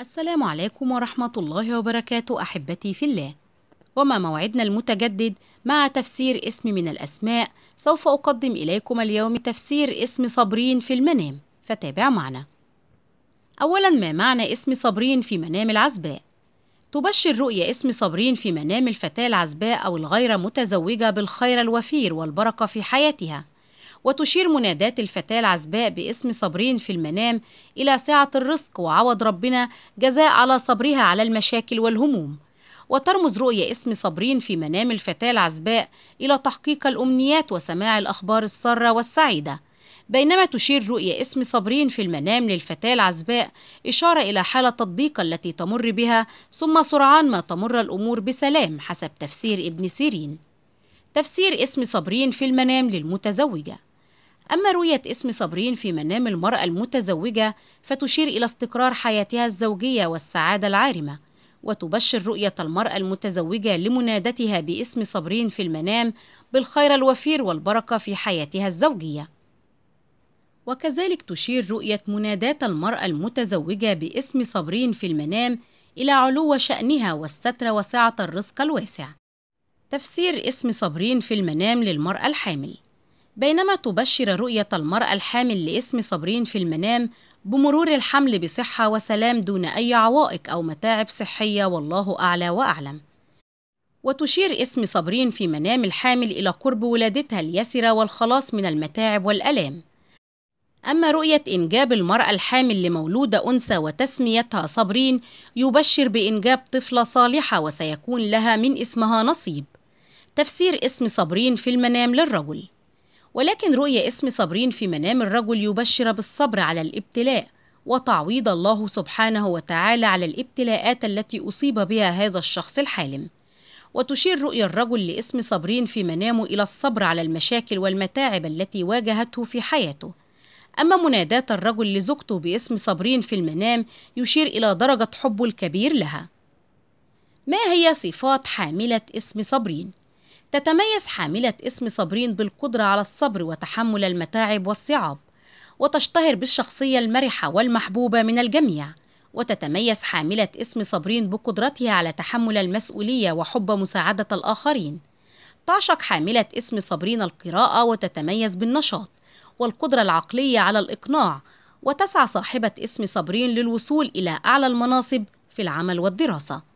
السلام عليكم ورحمة الله وبركاته أحبتي في الله وما موعدنا المتجدد مع تفسير اسم من الأسماء سوف أقدم إليكم اليوم تفسير اسم صابرين في المنام فتابع معنا أولا ما معنى اسم صابرين في منام العزباء؟ تبشر رؤية اسم صابرين في منام الفتاة العزباء أو الغير متزوجة بالخير الوفير والبركة في حياتها وتشير منادات الفتاة العزباء باسم صابرين في المنام إلى سعة الرزق وعوض ربنا جزاء على صبرها على المشاكل والهموم وترمز رؤية اسم صابرين في منام الفتاة العزباء إلى تحقيق الأمنيات وسماع الأخبار السارة والسعيدة بينما تشير رؤية اسم صابرين في المنام للفتاة العزباء إشارة إلى حالة الضيق التي تمر بها ثم سرعان ما تمر الأمور بسلام حسب تفسير ابن سيرين تفسير اسم صابرين في المنام للمتزوجة أما رؤية اسم صابرين في منام المرأة المتزوجة فتشير إلى استقرار حياتها الزوجية والسعادة العارمة وتبشر رؤية المرأة المتزوجة لمنادتها باسم صابرين في المنام بالخير الوفير والبركة في حياتها الزوجية وكذلك تشير رؤية منادات المرأة المتزوجة باسم صابرين في المنام إلى علو شأنها والستر وسعة الرزق الواسع تفسير اسم صابرين في المنام للمرأة الحامل بينما تبشر رؤية المرأة الحامل لاسم صابرين في المنام بمرور الحمل بصحة وسلام دون أي عوائق أو متاعب صحية والله أعلى وأعلم. وتشير اسم صابرين في منام الحامل إلى قرب ولادتها اليسرة والخلاص من المتاعب والآلام. أما رؤية إنجاب المرأة الحامل لمولودة أنثى وتسميتها صابرين يبشر بإنجاب طفلة صالحة وسيكون لها من اسمها نصيب. تفسير اسم صابرين في المنام للرجل ولكن رؤية اسم صابرين في منام الرجل يبشر بالصبر على الابتلاء وتعويض الله سبحانه وتعالى على الابتلاءات التي أصيب بها هذا الشخص الحالم وتشير رؤيا الرجل لاسم صابرين في منامه إلى الصبر على المشاكل والمتاعب التي واجهته في حياته أما مناداة الرجل لزوجته باسم صابرين في المنام يشير إلى درجة حبه الكبير لها ما هي صفات حاملة اسم صابرين؟ تتميز حاملة اسم صابرين بالقدرة على الصبر وتحمل المتاعب والصعاب وتشتهر بالشخصية المرحة والمحبوبة من الجميع وتتميز حاملة اسم صابرين بقدرتها على تحمل المسؤولية وحب مساعدة الآخرين تعشق حاملة اسم صابرين القراءة وتتميز بالنشاط والقدرة العقلية على الإقناع وتسعى صاحبة اسم صابرين للوصول إلى أعلى المناصب في العمل والدراسة